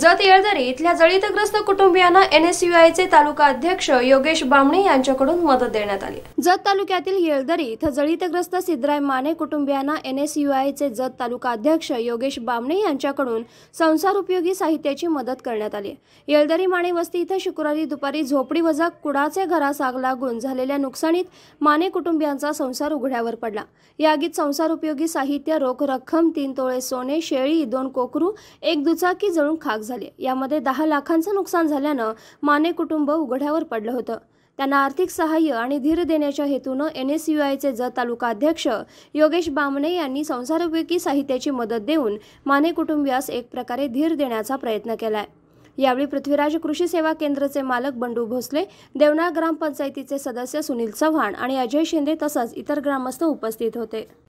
जत येळदरी इथल्या जळीतग्रस्त कुटुंबियांना चे तालुका अध्यक्ष योगेश बामणे यांच्याकडून मदत देण्यात आली जत तालुक्यातील येळदरी इथं जळीतग्रस्त सिद्धराय माने कुटुंबियांना आयचे जत तालुका अध्यक्ष योगेश बामणे यांच्याकडून संसार उपयोगी साहित्याची मदत करण्यात आली येळदरी माने वस्ती इथं शुक्रवारी दुपारी झोपडी वजा कुडाचे घरास आग लागून झालेल्या नुकसानीत माने कुटुंबियांचा संसार उघड्यावर पडला या आगीत संसार उपयोगी साहित्य रोख रक्कम तीन तोळे सोने शेळी दोन कोकरू एक दुचाकी जळून खाक झाले यामध्ये दहा लाखांचं नुकसान झाल्यानं माने कुटुंब उघड्यावर पडलं होतं त्यांना आर्थिक सहाय्य आणि धीर देण्याच्या हेतूनं एन एस यू आयचे ज तालुका अध्यक्ष योगेश बामणे यांनी संसारोपयोगी साहित्याची मदत देऊन माने कुटुंबियास एक प्रकारे धीर देण्याचा प्रयत्न केला आहे यावेळी पृथ्वीराज कृषी सेवा केंद्राचे मालक बंडू भोसले देवना ग्रामपंचायतीचे सदस्य सुनील चव्हाण आणि अजय शिंदे तसंच इतर ग्रामस्थ उपस्थित होते